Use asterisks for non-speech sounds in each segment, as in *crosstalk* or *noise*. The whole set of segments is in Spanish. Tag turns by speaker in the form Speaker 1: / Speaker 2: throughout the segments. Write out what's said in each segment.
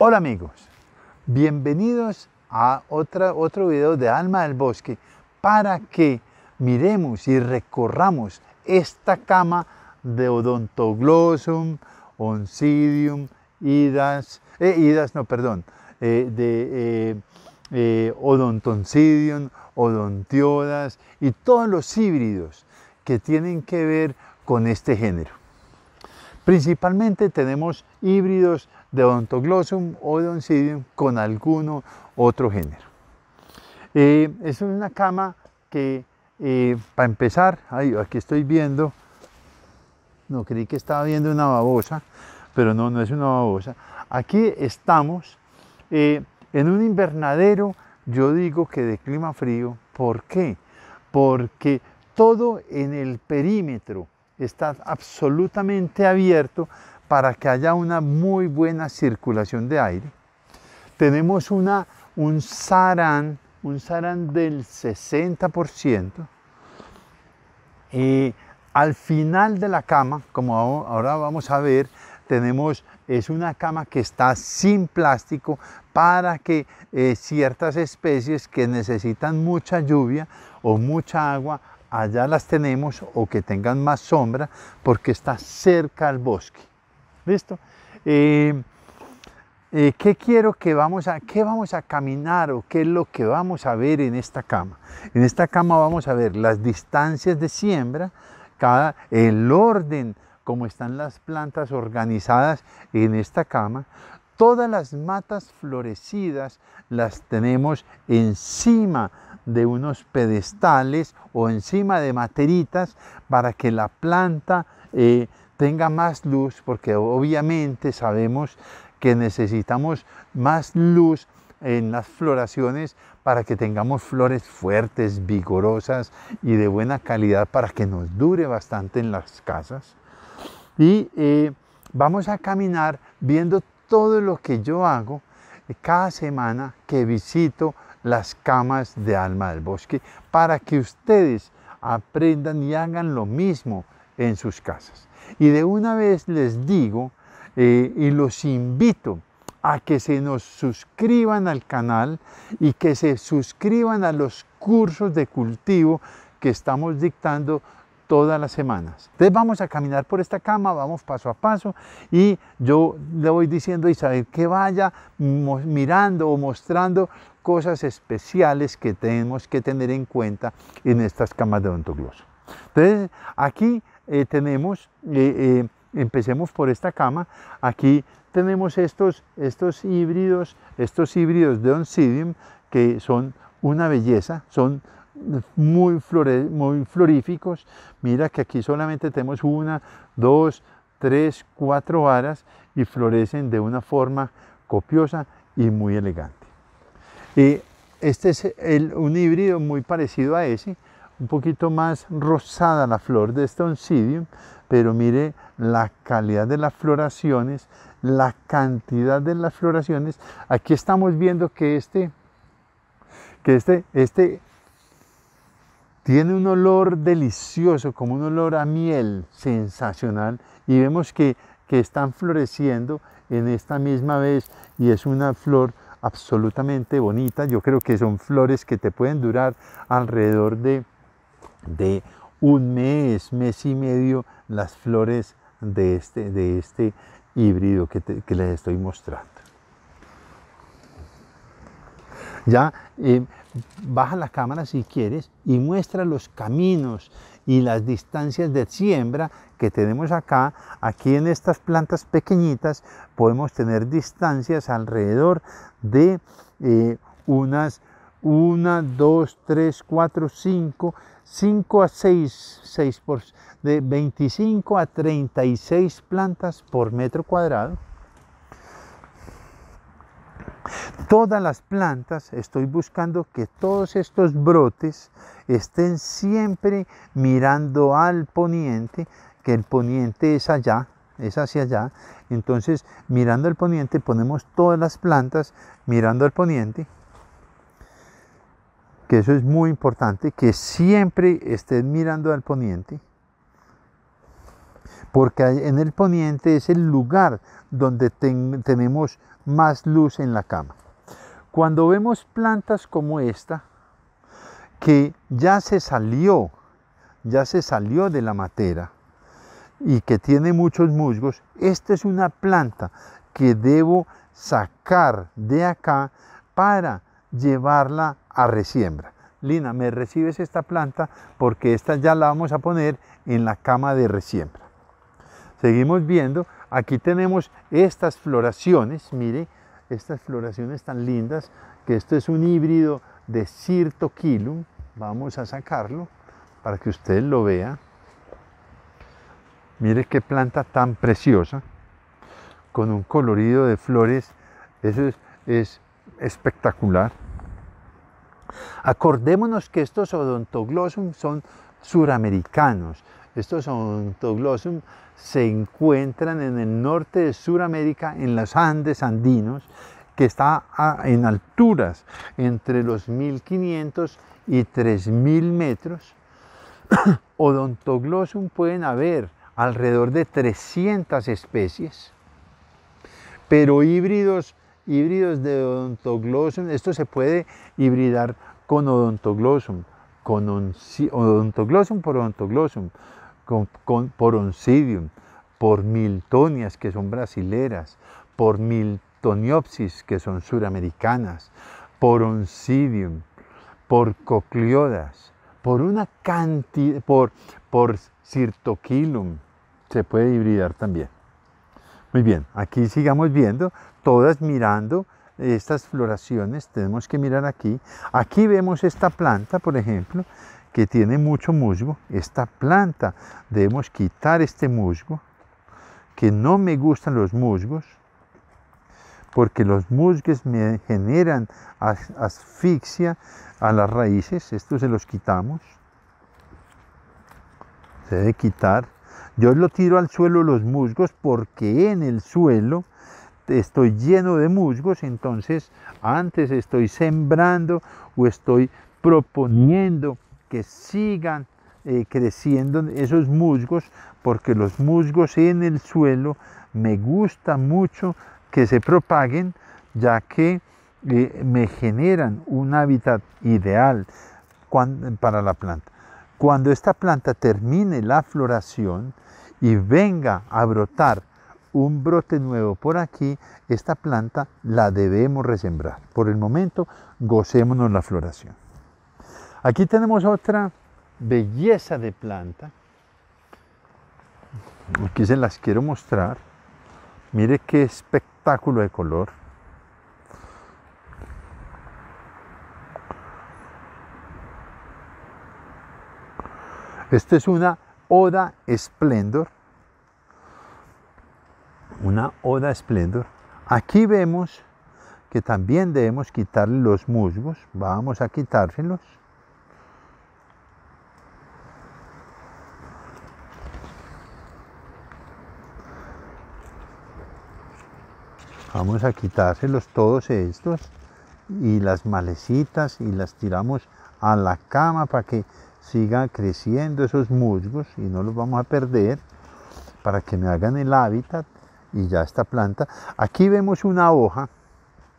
Speaker 1: Hola amigos, bienvenidos a otro video de Alma del Bosque para que miremos y recorramos esta cama de odontoglossum, oncidium, idas, eh, idas no, perdón, eh, de eh, odontoncidium, odontiodas y todos los híbridos que tienen que ver con este género. Principalmente tenemos híbridos de Odontoglossum o Oncidium con alguno otro género. Eh, es una cama que, eh, para empezar, aquí estoy viendo, no creí que estaba viendo una babosa, pero no, no es una babosa. Aquí estamos eh, en un invernadero, yo digo que de clima frío, ¿por qué? Porque todo en el perímetro está absolutamente abierto para que haya una muy buena circulación de aire. Tenemos una, un sarán, un del 60%. y al final de la cama, como ahora vamos a ver, tenemos, es una cama que está sin plástico para que eh, ciertas especies que necesitan mucha lluvia o mucha agua allá las tenemos o que tengan más sombra porque está cerca al bosque. ¿Listo? Eh, eh, ¿Qué quiero que vamos a, qué vamos a caminar o qué es lo que vamos a ver en esta cama? En esta cama vamos a ver las distancias de siembra, cada, el orden como están las plantas organizadas en esta cama, Todas las matas florecidas las tenemos encima de unos pedestales o encima de materitas para que la planta eh, tenga más luz, porque obviamente sabemos que necesitamos más luz en las floraciones para que tengamos flores fuertes, vigorosas y de buena calidad para que nos dure bastante en las casas. Y eh, vamos a caminar viendo todo lo que yo hago eh, cada semana que visito las camas de alma del bosque para que ustedes aprendan y hagan lo mismo en sus casas. Y de una vez les digo eh, y los invito a que se nos suscriban al canal y que se suscriban a los cursos de cultivo que estamos dictando todas las semanas. Entonces vamos a caminar por esta cama, vamos paso a paso y yo le voy diciendo a Isabel que vaya mirando o mostrando cosas especiales que tenemos que tener en cuenta en estas camas de odontogloso. Entonces aquí eh, tenemos, eh, eh, empecemos por esta cama, aquí tenemos estos, estos híbridos, estos híbridos de Oncidium que son una belleza, son muy, muy floríficos. Mira que aquí solamente tenemos una, dos, tres, cuatro varas y florecen de una forma copiosa y muy elegante. Y este es el, un híbrido muy parecido a ese, un poquito más rosada la flor de este oncidium, pero mire la calidad de las floraciones, la cantidad de las floraciones. Aquí estamos viendo que este, que este, este tiene un olor delicioso, como un olor a miel sensacional. Y vemos que, están floreciendo en esta misma vez y es una flor absolutamente bonita. Yo creo que son flores que te pueden durar alrededor de, un mes, mes y medio, las flores de este, de este híbrido que, les estoy mostrando. Ya eh, baja la cámara si quieres y muestra los caminos y las distancias de siembra que tenemos acá. Aquí en estas plantas pequeñitas podemos tener distancias alrededor de eh, unas 1, 2, 3, 4, 5, 5 a 6, 6 por, de 25 a 36 plantas por metro cuadrado. Todas las plantas estoy buscando que todos estos brotes estén siempre mirando al poniente, que el poniente es allá, es hacia allá. Entonces, mirando al poniente, ponemos todas las plantas mirando al poniente, que eso es muy importante, que siempre estén mirando al poniente porque en el poniente es el lugar donde tenemos más luz en la cama. Cuando vemos plantas como esta, que ya se salió, ya se salió de la matera y que tiene muchos musgos, esta es una planta que debo sacar de acá para llevarla a resiembra. Lina, me recibes esta planta porque esta ya la vamos a poner en la cama de resiembra. Seguimos viendo, aquí tenemos estas floraciones, mire, estas floraciones tan lindas, que esto es un híbrido de Cirtoquilum, vamos a sacarlo para que usted lo vea. Mire qué planta tan preciosa, con un colorido de flores, eso es, es espectacular. Acordémonos que estos odontoglossum son suramericanos, estos odontoglossum se encuentran en el norte de Sudamérica, en los Andes andinos, que está en alturas entre los 1500 y 3000 metros. *coughs* Odontoglossum pueden haber alrededor de 300 especies, pero híbridos, híbridos de odontoglossum, esto se puede hibridar con odontoglossum, con odontoglossum por odontoglossum, por Oncidium, por Miltonias, que son brasileras, por Miltoniopsis, que son suramericanas, por Oncidium, por Cocliodas, por una cantidad, por, por Cirtoquilum, se puede hibridar también. Muy bien, aquí sigamos viendo, todas mirando estas floraciones, tenemos que mirar aquí. Aquí vemos esta planta, por ejemplo, que tiene mucho musgo, esta planta debemos quitar este musgo, que no me gustan los musgos, porque los musgos me generan asfixia a las raíces, estos se los quitamos, se debe quitar. Yo lo tiro al suelo los musgos porque en el suelo estoy lleno de musgos, entonces antes estoy sembrando o estoy proponiendo que sigan eh, creciendo esos musgos, porque los musgos en el suelo me gusta mucho que se propaguen, ya que eh, me generan un hábitat ideal para la planta. Cuando esta planta termine la floración y venga a brotar un brote nuevo por aquí, esta planta la debemos resembrar. Por el momento, gocémonos la floración. Aquí tenemos otra belleza de planta. Aquí se las quiero mostrar. Mire qué espectáculo de color. Esta es una Oda Splendor. Una Oda Splendor. Aquí vemos que también debemos quitarle los musgos. Vamos a quitárselos. Vamos a quitárselos todos estos y las malecitas y las tiramos a la cama para que sigan creciendo esos musgos y no los vamos a perder para que me hagan el hábitat y ya esta planta. Aquí vemos una hoja,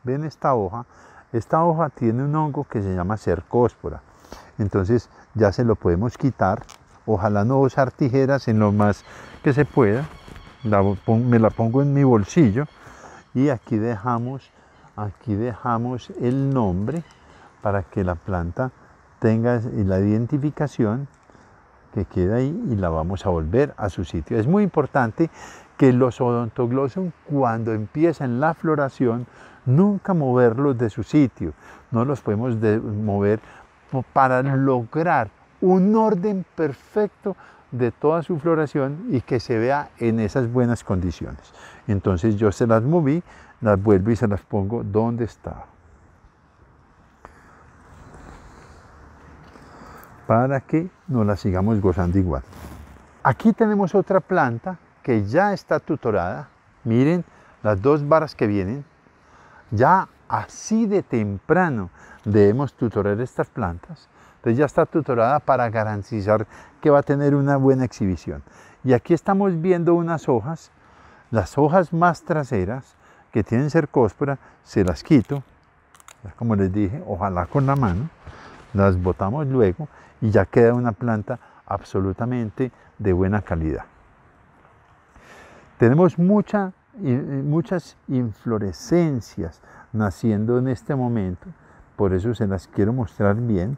Speaker 1: ven esta hoja, esta hoja tiene un hongo que se llama cercóspora, entonces ya se lo podemos quitar, ojalá no usar tijeras en lo más que se pueda, me la pongo en mi bolsillo y aquí dejamos, aquí dejamos el nombre para que la planta tenga la identificación que queda ahí y la vamos a volver a su sitio. Es muy importante que los odontoglossum cuando empiezan la floración nunca moverlos de su sitio, no los podemos mover para lograr un orden perfecto de toda su floración y que se vea en esas buenas condiciones. Entonces yo se las moví, las vuelvo y se las pongo donde estaba. Para que nos las sigamos gozando igual. Aquí tenemos otra planta que ya está tutorada. Miren las dos varas que vienen. Ya así de temprano debemos tutorar estas plantas entonces ya está tutorada para garantizar que va a tener una buena exhibición. Y aquí estamos viendo unas hojas, las hojas más traseras que tienen cercóspora, se las quito, como les dije, ojalá con la mano, las botamos luego y ya queda una planta absolutamente de buena calidad. Tenemos mucha, muchas inflorescencias naciendo en este momento, por eso se las quiero mostrar bien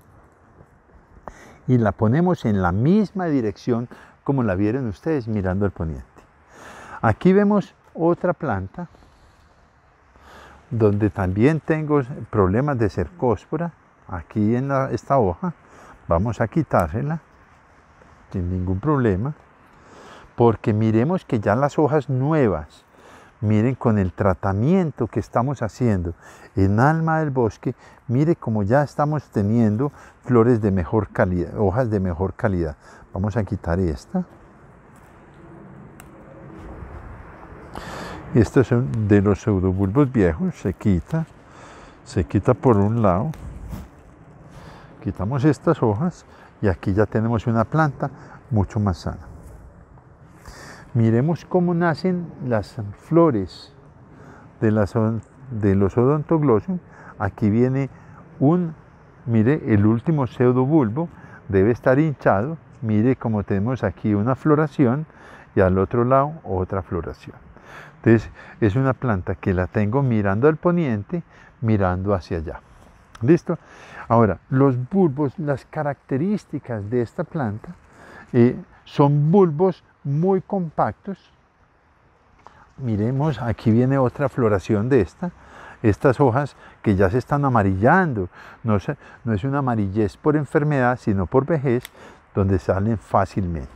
Speaker 1: y la ponemos en la misma dirección como la vieron ustedes mirando al poniente. Aquí vemos otra planta donde también tengo problemas de cercóspora, aquí en esta hoja, vamos a quitársela sin ningún problema, porque miremos que ya las hojas nuevas, miren con el tratamiento que estamos haciendo en Alma del Bosque, Mire cómo ya estamos teniendo flores de mejor calidad, hojas de mejor calidad. Vamos a quitar esta. Estos son de los pseudobulbos viejos, se quita, se quita por un lado. Quitamos estas hojas y aquí ya tenemos una planta mucho más sana. Miremos cómo nacen las flores de, las, de los odontoglossum. Aquí viene un, mire, el último pseudobulbo debe estar hinchado, mire como tenemos aquí una floración y al otro lado otra floración. Entonces es una planta que la tengo mirando al poniente, mirando hacia allá. ¿Listo? Ahora, los bulbos, las características de esta planta eh, son bulbos muy compactos. Miremos, aquí viene otra floración de esta estas hojas que ya se están amarillando. No es, una amarillez por enfermedad, sino por vejez, donde salen fácilmente.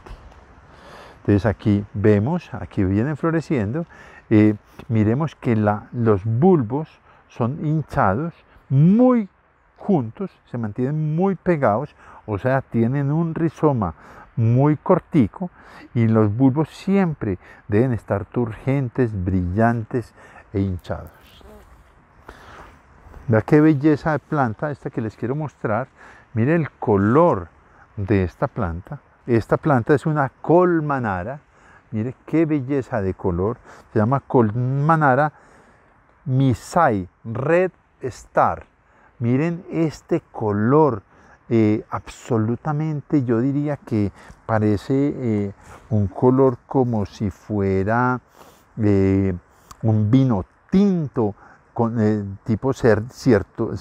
Speaker 1: Entonces aquí vemos, aquí vienen floreciendo, eh, miremos que los bulbos son hinchados, muy juntos, se mantienen muy pegados, o sea, tienen un rizoma muy cortico y los bulbos siempre deben estar turgentes, brillantes e hinchados. Vea qué belleza de planta esta que les quiero mostrar. Miren el color de esta planta. Esta planta es una colmanara. Miren qué belleza de color. Se llama colmanara misai, red star. Miren este color. Eh, absolutamente yo diría que parece eh, un color como si fuera eh, un vino tinto con tipo ser cierto,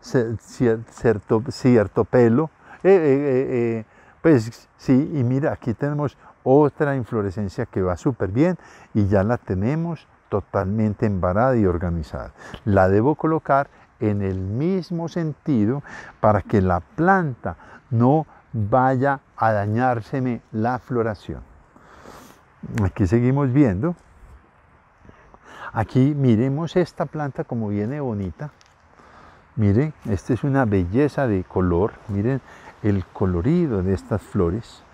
Speaker 1: cierto, cierto, pelo. Eh, eh, eh, pues sí, y mira, aquí tenemos otra inflorescencia que va súper bien y ya la tenemos totalmente embarada y organizada. La debo colocar en el mismo sentido para que la planta no vaya a dañárseme la floración. Aquí seguimos viendo Aquí miremos esta planta como viene bonita. Miren, esta es una belleza de color. Miren el colorido de estas flores,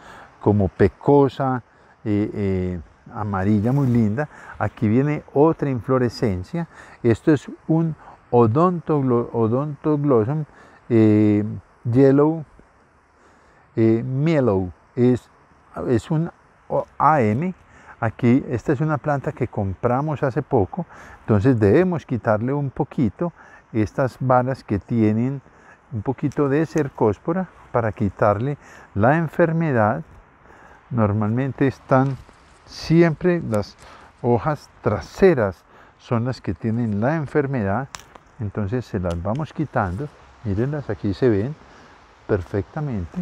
Speaker 1: como pecosa, eh, eh, amarilla, muy linda. Aquí viene otra inflorescencia. Esto es un odontoglossum eh, yellow mellow. Es, es un AM Aquí, esta es una planta que compramos hace poco, entonces debemos quitarle un poquito estas balas que tienen un poquito de cercóspora para quitarle la enfermedad. Normalmente están siempre las hojas traseras son las que tienen la enfermedad, entonces se las vamos quitando. Mírenlas, aquí se ven perfectamente.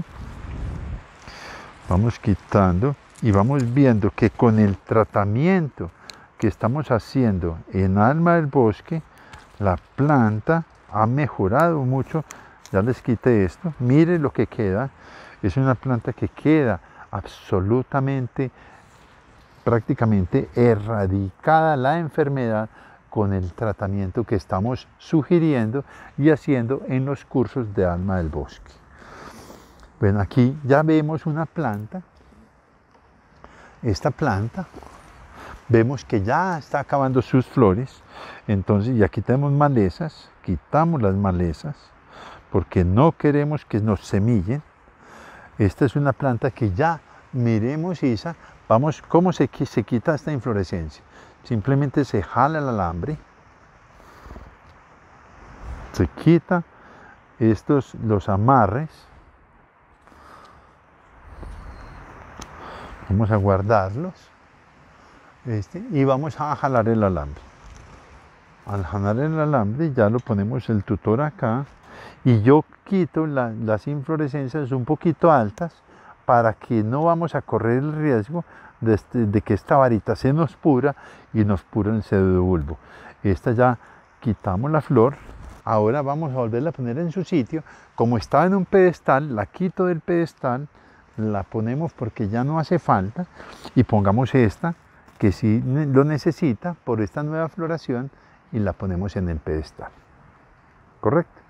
Speaker 1: Vamos quitando y vamos viendo que con el tratamiento que estamos haciendo en Alma del Bosque, la planta ha mejorado mucho. Ya les quité esto. Miren lo que queda. Es una planta que queda absolutamente, prácticamente erradicada la enfermedad con el tratamiento que estamos sugiriendo y haciendo en los cursos de Alma del Bosque. Bueno, aquí ya vemos una planta esta planta, vemos que ya está acabando sus flores, entonces ya quitamos malezas, quitamos las malezas, porque no queremos que nos semillen. Esta es una planta que ya miremos, Isa, vamos, cómo se, se quita esta inflorescencia. Simplemente se jala el alambre, se quita estos, los amarres, Vamos a guardarlos este, y vamos a jalar el alambre. Al jalar el alambre ya lo ponemos el tutor acá y yo quito las inflorescencias un poquito altas para que no vamos a correr el riesgo de, este, que esta varita se nos pura y nos pura el bulbo. Esta ya quitamos la flor, ahora vamos a volverla a poner en su sitio. Como estaba en un pedestal, la quito del pedestal, la ponemos porque ya no hace falta y pongamos esta que si lo necesita por esta nueva floración y la ponemos en el pedestal. ¿Correcto?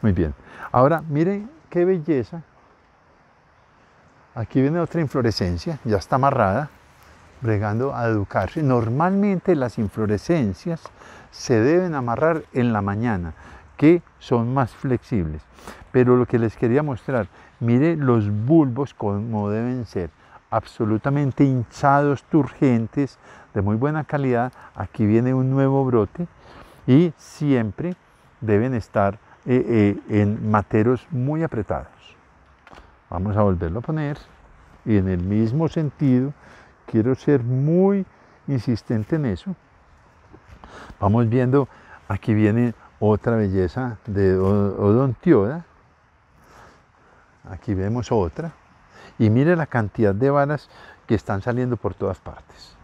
Speaker 1: Muy bien. Ahora, miren qué belleza. Aquí viene otra inflorescencia, ya está amarrada, bregando a educarse. Normalmente las inflorescencias se deben amarrar en la mañana, que son más flexibles. Pero lo que les quería mostrar Mire los bulbos como deben ser, absolutamente hinchados, turgentes, de muy buena calidad. Aquí viene un nuevo brote y siempre deben estar eh, eh, en materos muy apretados. Vamos a volverlo a poner y en el mismo sentido quiero ser muy insistente en eso. Vamos viendo, aquí viene otra belleza de Odontioda Aquí vemos otra. Y mire la cantidad de varas que están saliendo por todas partes.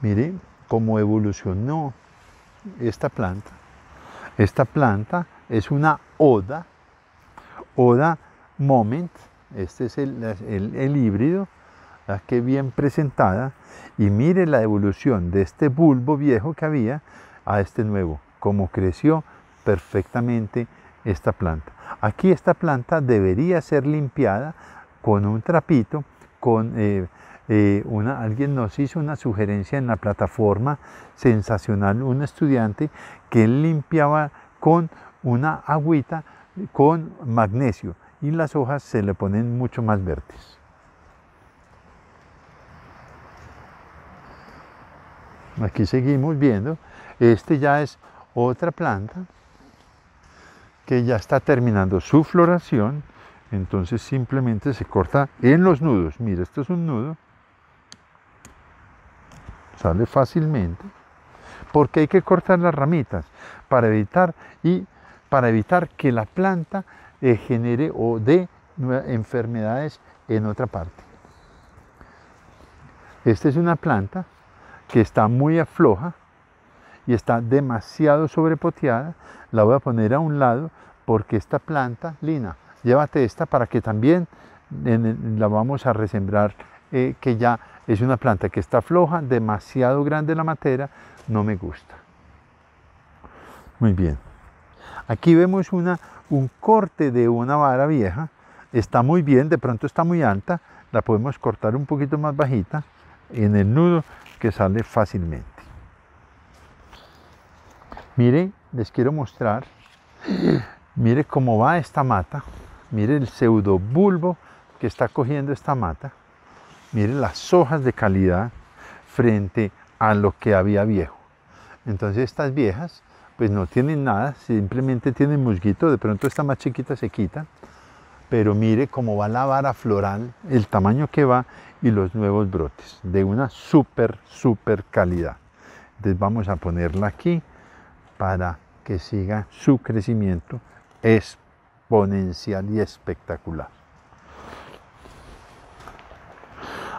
Speaker 1: Mire cómo evolucionó esta planta. Esta planta es una Oda, Oda Moment. Este es el, híbrido, que bien presentada. Y mire la evolución de este bulbo viejo que había a este nuevo, cómo creció perfectamente esta planta. Aquí esta planta debería ser limpiada con un trapito, con eh, eh, una, alguien nos hizo una sugerencia en la plataforma sensacional, un estudiante que limpiaba con una agüita con magnesio y las hojas se le ponen mucho más verdes. Aquí seguimos viendo, este ya es otra planta que ya está terminando su floración, entonces simplemente se corta en los nudos. Mira, esto es un nudo. Sale fácilmente. Porque hay que cortar las ramitas para evitar y para evitar que la planta eh, genere o dé enfermedades en otra parte. Esta es una planta que está muy afloja y está demasiado sobrepoteada, la voy a poner a un lado porque esta planta, Lina, llévate esta para que también la vamos a resembrar, eh, que ya es una planta que está floja, demasiado grande la materia, no me gusta. Muy bien. Aquí vemos una, un corte de una vara vieja, está muy bien, de pronto está muy alta, la podemos cortar un poquito más bajita en el nudo que sale fácilmente. Mire, les quiero mostrar, mire cómo va esta mata, mire el pseudo bulbo que está cogiendo esta mata, miren las hojas de calidad frente a lo que había viejo. Entonces estas viejas pues no tienen nada, simplemente tienen musguito, de pronto esta más chiquita se quita, pero mire cómo va la vara floral, el tamaño que va y los nuevos brotes, de una súper, súper calidad. Entonces vamos a ponerla aquí para que siga su crecimiento exponencial y espectacular.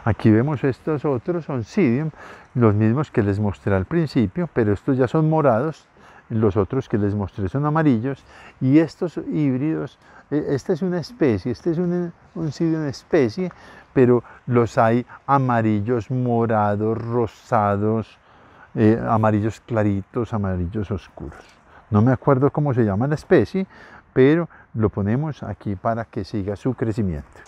Speaker 1: Aquí vemos estos otros oncidium, los mismos que les mostré al principio, pero estos ya son morados, los otros que les mostré son amarillos, y estos híbridos, e, esta es una especie, este es un oncidium especie, pero los hay amarillos, morados, rosados, eh, amarillos claritos, amarillos oscuros. No me acuerdo cómo se llama la especie, pero lo ponemos aquí para que siga su crecimiento.